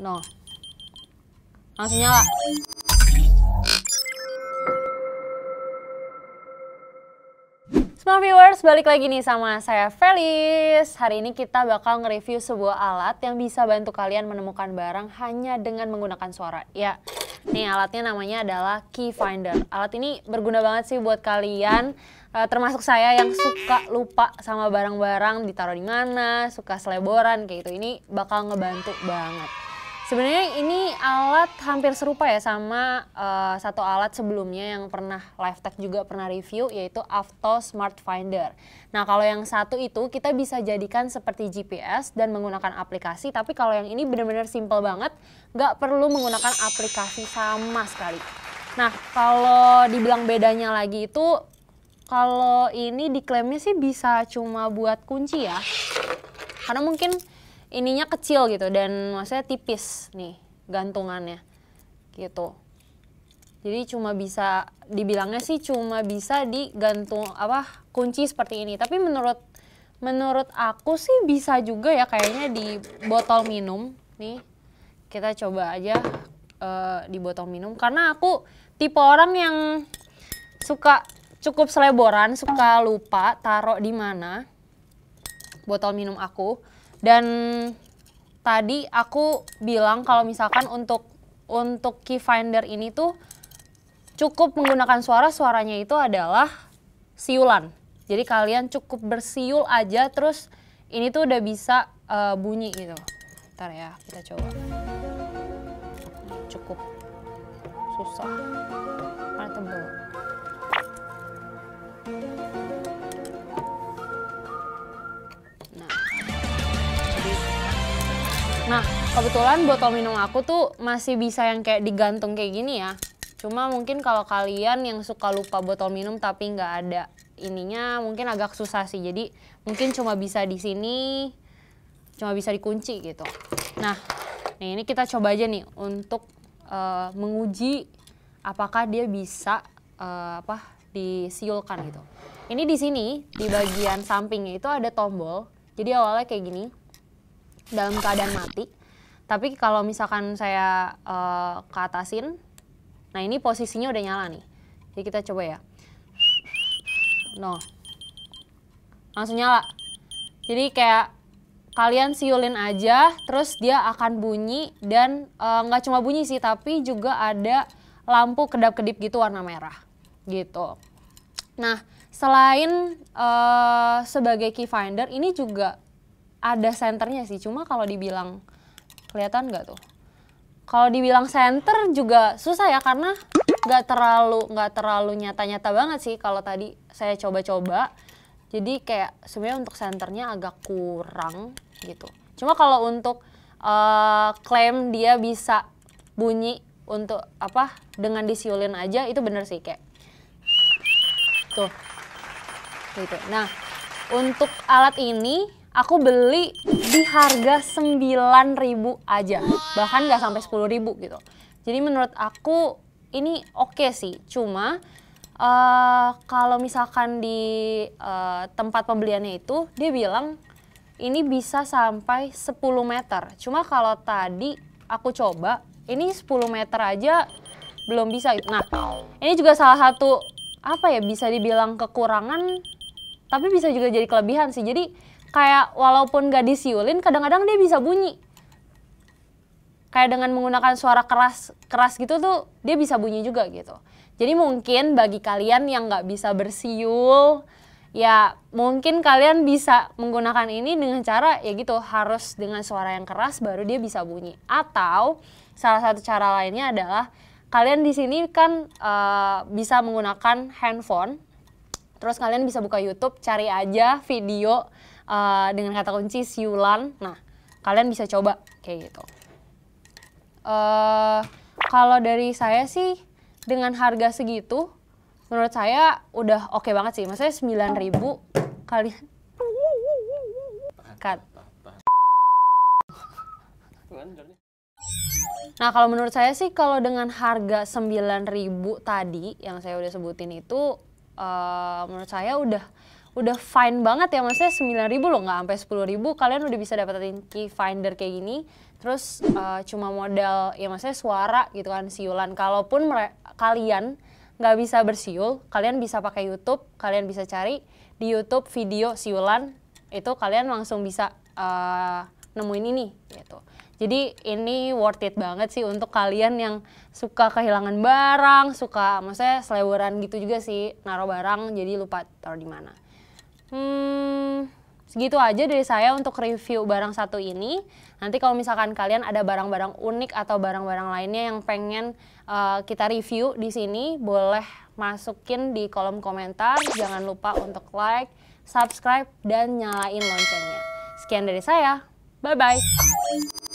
no langsung nyala Smart viewers, balik lagi nih sama saya Felis. Hari ini kita bakal nge-review sebuah alat yang bisa bantu kalian menemukan barang hanya dengan menggunakan suara. Ya, nih alatnya namanya adalah Key Finder. Alat ini berguna banget sih buat kalian, eh, termasuk saya yang suka lupa sama barang-barang ditaruh di mana, suka seleboran kayak gitu. Ini bakal ngebantu banget. Sebenarnya ini alat hampir serupa ya sama uh, satu alat sebelumnya yang pernah Tech juga pernah review yaitu Avto Smart Finder. Nah kalau yang satu itu kita bisa jadikan seperti GPS dan menggunakan aplikasi tapi kalau yang ini benar-benar simple banget nggak perlu menggunakan aplikasi sama sekali. Nah kalau dibilang bedanya lagi itu kalau ini diklaimnya sih bisa cuma buat kunci ya karena mungkin ininya kecil gitu dan maksudnya tipis nih gantungannya gitu. Jadi cuma bisa dibilangnya sih cuma bisa digantung apa kunci seperti ini. Tapi menurut menurut aku sih bisa juga ya kayaknya di botol minum nih. Kita coba aja uh, di botol minum karena aku tipe orang yang suka cukup seleboran, suka lupa taruh di mana botol minum aku. Dan tadi aku bilang kalau misalkan untuk untuk key finder ini tuh cukup menggunakan suara, suaranya itu adalah siulan. Jadi kalian cukup bersiul aja terus ini tuh udah bisa uh, bunyi gitu. Ntar ya, kita coba. Cukup susah. Karena tebel. Nah, kebetulan botol minum aku tuh masih bisa yang kayak digantung kayak gini ya. Cuma mungkin kalau kalian yang suka lupa botol minum tapi nggak ada ininya mungkin agak susah sih. Jadi mungkin cuma bisa di sini, cuma bisa dikunci gitu. Nah, nih ini kita coba aja nih untuk uh, menguji apakah dia bisa uh, apa disiulkan gitu. Ini di sini di bagian sampingnya itu ada tombol. Jadi awalnya kayak gini dalam keadaan mati. Tapi kalau misalkan saya uh, ke atasin, nah ini posisinya udah nyala nih. Jadi kita coba ya. No. Langsung nyala. Jadi kayak kalian siulin aja, terus dia akan bunyi dan eh, nggak uh, cuma bunyi sih, tapi juga ada lampu kedap-kedip gitu warna merah. Gitu. Nah, selain uh, sebagai key finder, ini juga ada senternya sih cuma kalau dibilang kelihatan nggak tuh kalau dibilang center juga susah ya karena nggak terlalu nggak terlalu nyata-nyata banget sih kalau tadi saya coba-coba jadi kayak sebenarnya untuk senternya agak kurang gitu cuma kalau untuk uh, klaim dia bisa bunyi untuk apa dengan disiulin aja itu bener sih kayak tuh gitu nah untuk alat ini aku beli di harga 9000 aja. Bahkan nggak sampai 10000 gitu. Jadi menurut aku ini oke okay sih. Cuma uh, kalau misalkan di uh, tempat pembeliannya itu dia bilang ini bisa sampai 10 meter. Cuma kalau tadi aku coba, ini 10 meter aja belum bisa. Nah, ini juga salah satu apa ya bisa dibilang kekurangan, tapi bisa juga jadi kelebihan sih. Jadi kayak walaupun gak disiulin kadang-kadang dia bisa bunyi kayak dengan menggunakan suara keras keras gitu tuh dia bisa bunyi juga gitu jadi mungkin bagi kalian yang nggak bisa bersiul ya mungkin kalian bisa menggunakan ini dengan cara ya gitu harus dengan suara yang keras baru dia bisa bunyi atau salah satu cara lainnya adalah kalian di sini kan uh, bisa menggunakan handphone terus kalian bisa buka YouTube cari aja video Eh, dengan kata kunci siulan. Nah, kalian bisa coba kayak gitu. Uh, kalau dari saya sih dengan harga segitu, menurut saya udah oke okay banget sih. Maksudnya ribu kalian Kat. Nah, kalau menurut saya sih kalau dengan harga ribu tadi yang saya udah sebutin itu uh, menurut saya udah udah fine banget ya maksudnya sembilan ribu loh nggak sampai sepuluh ribu kalian udah bisa dapetin key finder kayak gini terus uh, cuma modal ya maksudnya suara gitu kan siulan kalaupun kalian nggak bisa bersiul kalian bisa pakai YouTube kalian bisa cari di YouTube video siulan itu kalian langsung bisa uh, nemuin ini gitu jadi ini worth it banget sih untuk kalian yang suka kehilangan barang suka maksudnya seleburan gitu juga sih naruh barang jadi lupa taruh di mana Hmm, segitu aja dari saya untuk review barang satu ini. Nanti kalau misalkan kalian ada barang-barang unik atau barang-barang lainnya yang pengen uh, kita review di sini, boleh masukin di kolom komentar. Jangan lupa untuk like, subscribe, dan nyalain loncengnya. Sekian dari saya. Bye-bye.